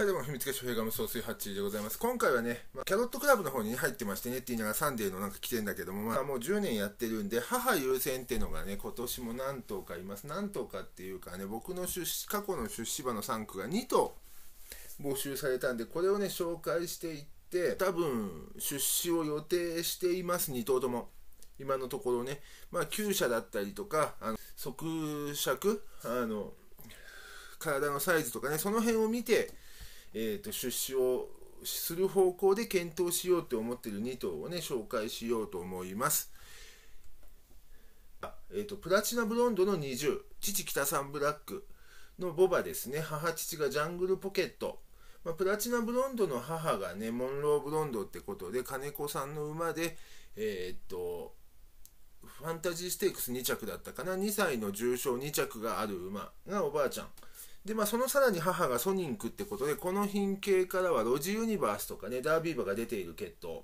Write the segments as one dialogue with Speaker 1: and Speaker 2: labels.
Speaker 1: はい、どうも、秘密結社フ画ガ総帥でございます。今回はね、まあ、キャロットクラブの方に、入ってましてねって言いながらサンデーのなんか来てんだけども、まあもう10年やってるんで、母優先っていうのがね、今年も何頭かいます。何頭かっていうかね、僕の出資、過去の出資馬の3区が2頭募集されたんで、これをね、紹介していって、多分、出資を予定しています、2頭とも。今のところね、まあ、厩舎だったりとか、あの、即尺あの、体のサイズとかね、その辺を見て、えーと、出資をする方向で検討しようと思ってる2頭をね紹介しようと思います。えーと、プラチナブロンドの20父北サンブラックのボバですね母父がジャングルポケット、まあ、プラチナブロンドの母がねモンローブロンドってことで金子さんの馬でえー、っとファンタジーステークス2着だったかな2歳の重賞2着がある馬がおばあちゃんでまあそのさらに母がソニンクってことでこの品系からはロジユニバースとかねダービー馬が出ている血統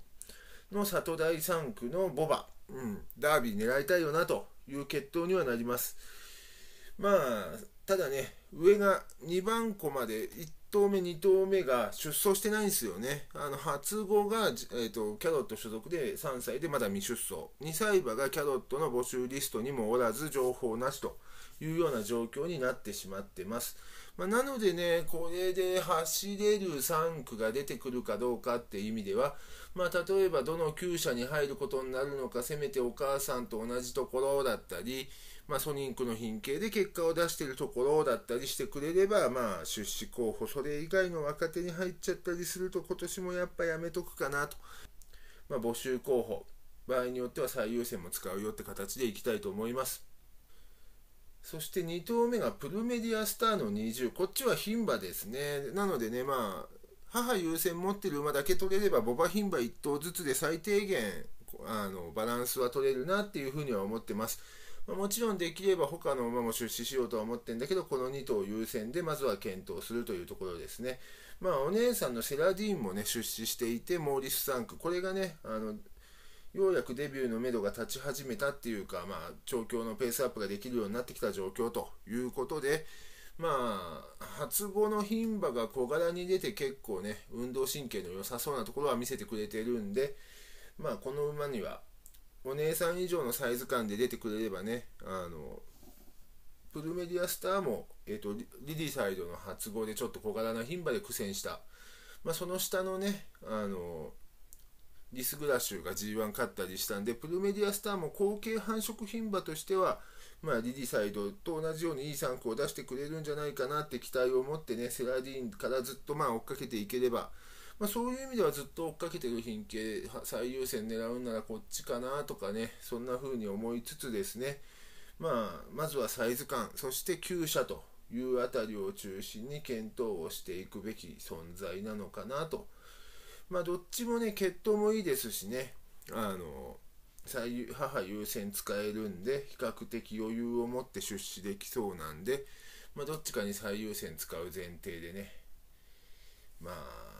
Speaker 1: の里大3区のボバ、うん、ダービー狙いたいよなという決闘にはなりますまあただね上が2番子まで頭目、2頭目が出走してないんですよね。あの初子が、えーと、キャロット所属で3歳でまだ未出走、2歳馬がキャロットの募集リストにもおらず、情報なしというような状況になってしまってます。まあ、なのでね、これで走れる3区が出てくるかどうかっていう意味では、まあ、例えばどの厩舎に入ることになるのか、せめてお母さんと同じところだったり、まあ、ソニックの品系で結果を出しているところだったりしてくれれば、まあ、出資候補、それ以外の若手に入っちゃったりすると、今年もやっぱやめとくかなと。まあ、募集候補、場合によっては最優先も使うよって形でいきたいと思います。そして2投目がプルメディアスターの20。こっちは牝馬ですね。なのでね、まあ、母優先持ってる馬だけ取れれば、ボバ牝馬1頭ずつで最低限、あの、バランスは取れるなっていうふうには思ってます。もちろんできれば他の馬も出資しようとは思ってんだけど、この2頭優先でまずは検討するというところですね。まあ、お姉さんのセラディーンもね、出資していて、モーリス・サンク、これがね、あの、ようやくデビューのめどが立ち始めたっていうか、まあ、調教のペースアップができるようになってきた状況ということで、まあ、初子の牝馬が小柄に出て結構ね、運動神経の良さそうなところは見せてくれてるんで、まあ、この馬にはお姉さん以上のサイズ感で出てくれればね、あの、プルメディアスターも、えっ、ー、と、リディサイドの発号でちょっと小柄な牝馬で苦戦した。まあ、その下のね、あの、リスグラシュが G1 勝ったりしたんで、プルメディアスターも後継繁殖牝馬としては、まあ、リディサイドと同じようにいい3区を出してくれるんじゃないかなって期待を持ってね、セラディーンからずっとまあ追っかけていければ、まあ、そういう意味ではずっと追っかけてる品系最優先狙うならこっちかなとかねそんな風に思いつつですね、まあ、まずはサイズ感そして旧車というあたりを中心に検討をしていくべき存在なのかなと。まあ、どっちもね、血統もいいですしね、あの、母優先使えるんで、比較的余裕を持って出資できそうなんで、まあ、どっちかに最優先使う前提でね、まあ、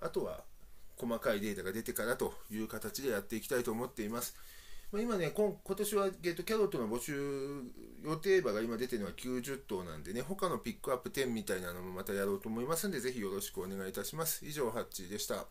Speaker 1: あとは細かいデータが出てからという形でやっていきたいと思っています。まあ、今ね今、今年は、えっと、キャロットの募集予定馬が今出てるのは90頭なんでね、他のピックアップ10みたいなのもまたやろうと思いますんで、ぜひよろしくお願いいたします。以上、ハッチーでした。